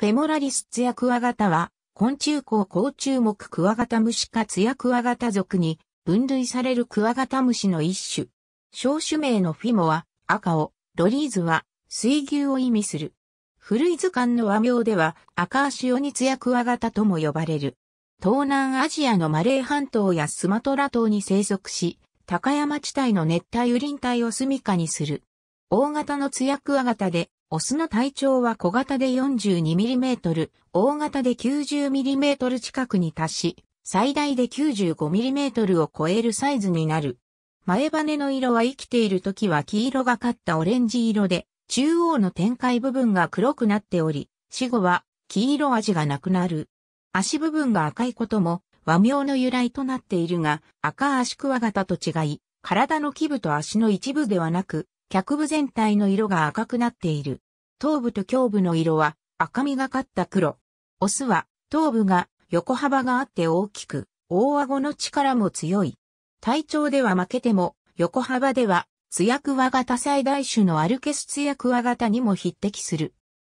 フェモラリスツヤクワガタは、昆虫綱甲虫目クワガタムシかツヤクワガタ属に分類されるクワガタムシの一種。小種名のフィモは赤を、ロリーズは水牛を意味する。古い図鑑の和名では赤足オニツヤクワガタとも呼ばれる。東南アジアのマレー半島やスマトラ島に生息し、高山地帯の熱帯雨林帯を住処にする。大型のツヤクワガタでオスの体長は小型で 42mm、大型で 90mm 近くに達し、最大で 95mm を超えるサイズになる。前羽の色は生きている時は黄色がかったオレンジ色で、中央の展開部分が黒くなっており、死後は黄色味がなくなる。足部分が赤いことも和名の由来となっているが、赤足クワガタと違い、体の基部と足の一部ではなく、脚部全体の色が赤くなっている。頭部と胸部の色は赤みがかった黒。オスは頭部が横幅があって大きく、大顎の力も強い。体調では負けても、横幅では、ツヤクワガタ最大種のアルケスツヤクワガタにも匹敵する。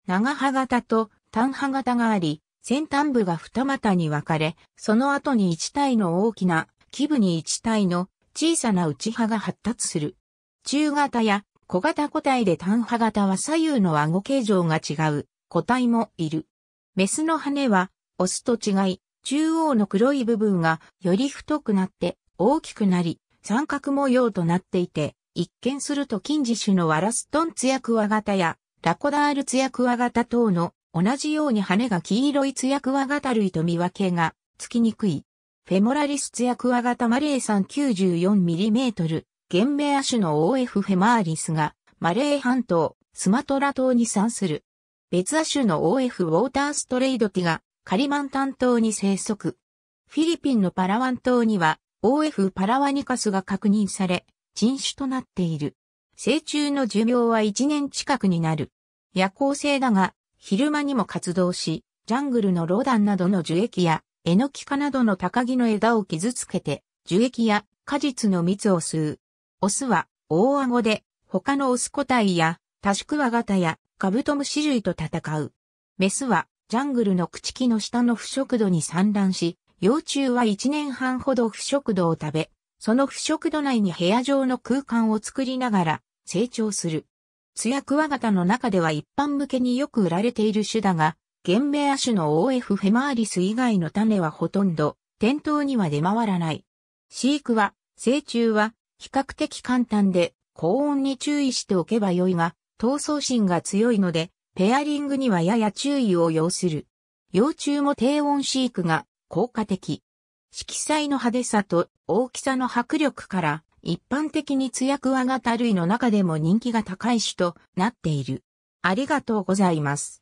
長歯型と短歯型があり、先端部が二股に分かれ、その後に一体の大きな、基部に一体の小さな内歯が発達する。中型や小型個体で単波型は左右の顎形状が違う個体もいる。メスの羽は、オスと違い、中央の黒い部分がより太くなって大きくなり、三角模様となっていて、一見すると近似種のワラストンツヤクワ型やラコダールツヤクワ型等の同じように羽が黄色いツヤクワ型類と見分けがつきにくい。フェモラリスツヤクワ型マレーさん 94mm、現名ア種の OF フェマーリスが、マレー半島、スマトラ島に産する。別亜種の OF ウォーターストレイドティが、カリマンタン島に生息。フィリピンのパラワン島には、OF パラワニカスが確認され、人種となっている。成虫の寿命は1年近くになる。夜行性だが、昼間にも活動し、ジャングルのロダンなどの樹液や、エノキ科などの高木の枝を傷つけて、樹液や果実の蜜を吸う。オスは、大顎で、他のオス個体や、タシクワガタや、カブトムシ類と戦う。メスは、ジャングルの朽木の下の腐食土に産卵し、幼虫は1年半ほど腐食土を食べ、その腐食土内に部屋状の空間を作りながら成長する。ツヤクワガタの中では一般向けによく売られている種だが、原名亜種の OF フェマーリス以外の種はほとんど店頭には出回らない。飼育は、成虫は比較的簡単で高温に注意しておけば良いが、闘争心が強いので、ペアリングにはやや注意を要する。幼虫も低温飼育が効果的。色彩の派手さと大きさの迫力から一般的にツヤクワガタ類の中でも人気が高い種となっている。ありがとうございます。